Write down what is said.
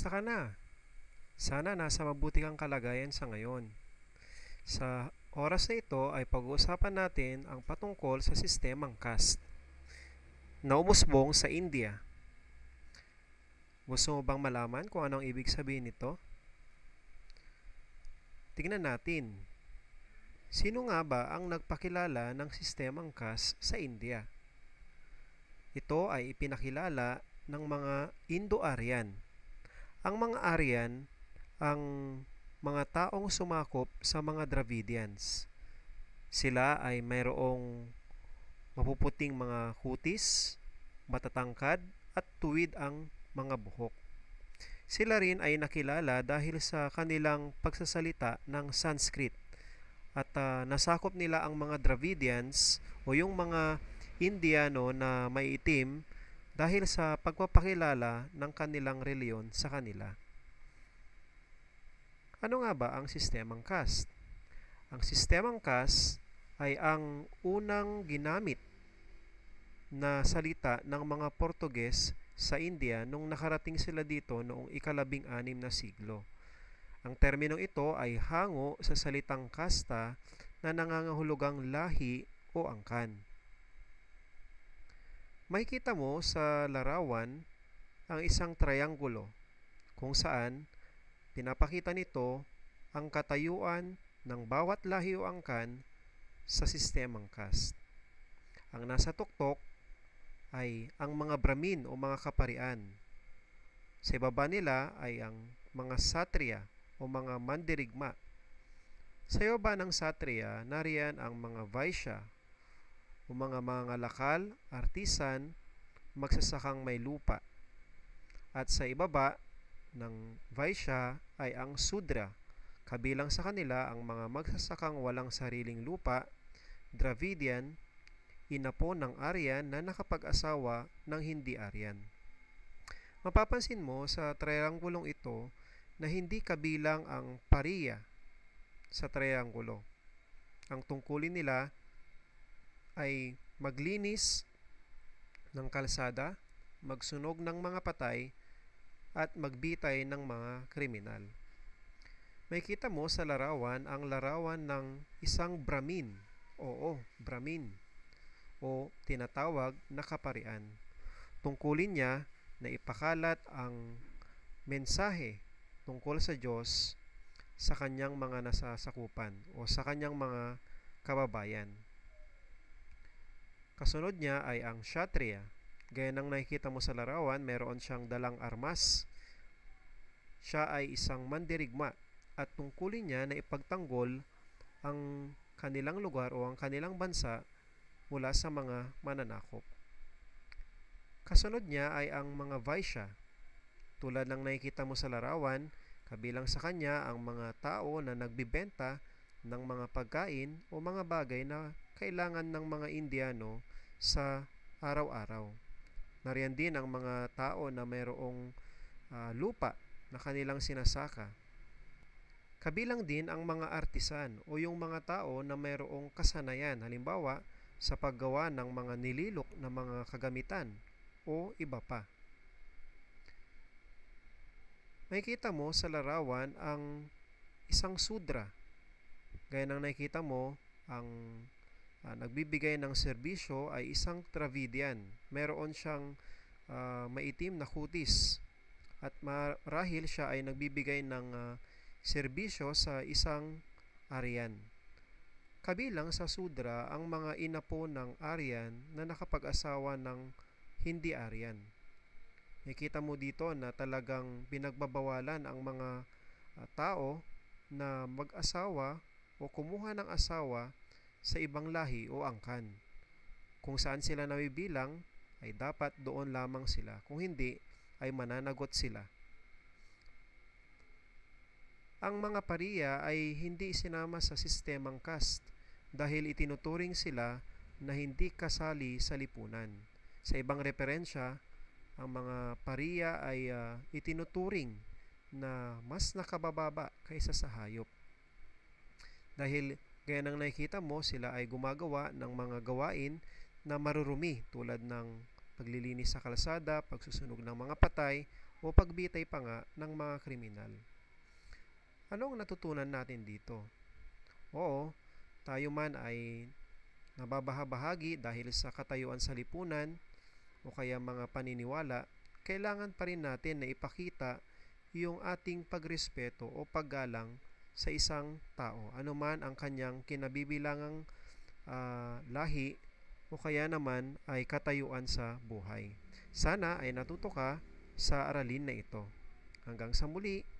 Kumusta ka na? Sana nasa mabuti kang kalagayan sa ngayon. Sa oras na ito ay pag-uusapan natin ang patungkol sa sistemang caste na umusbong sa India. Gusto mo bang malaman kung anong ibig sabihin nito? Tingnan natin. Sino nga ba ang nagpakilala ng sistemang caste sa India? Ito ay ipinakilala ng mga Indo-Aryan ang mga Aryan ang mga taong sumakop sa mga Dravidians. Sila ay mayroong mapuputing mga kutis, matatangkad at tuwid ang mga buhok. Sila rin ay nakilala dahil sa kanilang pagsasalita ng Sanskrit at uh, nasakop nila ang mga Dravidians o yung mga Indiano na may itim dahil sa pagpapakilala ng kanilang reliyon sa kanila. Ano nga ba ang sistemang caste? Ang sistemang caste ay ang unang ginamit na salita ng mga Portuges sa India nung nakarating sila dito noong ikalabing anim na siglo. Ang terminong ito ay hango sa salitang kasta na nangangahulugang lahi o angkan makikita mo sa larawan ang isang triangulo kung saan pinapakita nito ang katayuan ng bawat lahiyo angkan sa sistemang caste. Ang nasa tuktok ay ang mga Brahmin o mga kaparian. Sa ibaba nila ay ang mga Satria o mga Mandirigma. Sa iba ng Satria, nariyan ang mga Vaishya o mga mga mangalakal, artisan, magsasakang may lupa. At sa ibaba ng Vaishya ay ang Sudra, kabilang sa kanila ang mga magsasakang walang sariling lupa, Dravidian, ina ng Aryan na nakapag-asawa ng hindi Aryan. Mapapansin mo sa triangulong ito na hindi kabilang ang pariya sa triangulo. Ang tungkulin nila ay maglinis ng kalsada, magsunog ng mga patay, at magbitay ng mga kriminal. May kita mo sa larawan ang larawan ng isang Brahmin. Oo, Brahmin. O tinatawag na kaparian. Tungkulin niya na ipakalat ang mensahe tungkol sa Diyos sa kanyang mga nasasakupan o sa kanyang mga kababayan. Kasunod niya ay ang Kshatriya. Gaya ng nakikita mo sa larawan, meron siyang dalang armas. Siya ay isang mandirigma at tungkulin niya na ipagtanggol ang kanilang lugar o ang kanilang bansa mula sa mga mananakop. Kasunod niya ay ang mga Vaishya. Tulad ng nakikita mo sa larawan, kabilang sa kanya ang mga tao na nagbibenta ng mga pagkain o mga bagay na kailangan ng mga Indiano sa araw-araw. Nariyan din ang mga tao na mayroong uh, lupa na kanilang sinasaka. Kabilang din ang mga artisan o yung mga tao na mayroong kasanayan, halimbawa sa paggawa ng mga nililok na mga kagamitan o iba pa. May Makikita mo sa larawan ang isang sudra. Gaya ng nakikita mo ang uh, nagbibigay ng serbisyo ay isang travidian. Meron siyang uh, maitim na kutis at marahil siya ay nagbibigay ng uh, serbisyo sa isang Aryan. Kabilang sa Sudra ang mga ina po ng Aryan na nakapag-asawa ng hindi Aryan. Nakita mo dito na talagang pinagbabawalan ang mga uh, tao na mag-asawa o kumuha ng asawa sa ibang lahi o angkan. Kung saan sila nabibilang, ay dapat doon lamang sila. Kung hindi, ay mananagot sila. Ang mga pariya ay hindi sinama sa sistemang caste dahil itinuturing sila na hindi kasali sa lipunan. Sa ibang referensya, ang mga pariya ay uh, itinuturing na mas nakabababa kaysa sa hayop. Dahil kaya nang nakikita mo, sila ay gumagawa ng mga gawain na marurumi tulad ng paglilinis sa kalsada, pagsusunog ng mga patay, o pagbitay pa nga ng mga kriminal. Ano ang natutunan natin dito? Oo, tayo man ay nababahabahagi dahil sa katayuan sa lipunan o kaya mga paniniwala, kailangan pa rin natin na ipakita yung ating pagrespeto o paggalang sa isang tao, anuman ang kanyang kinabibilangang uh, lahi o kaya naman ay katayuan sa buhay. Sana ay natuto ka sa aralin na ito. Hanggang sa muli,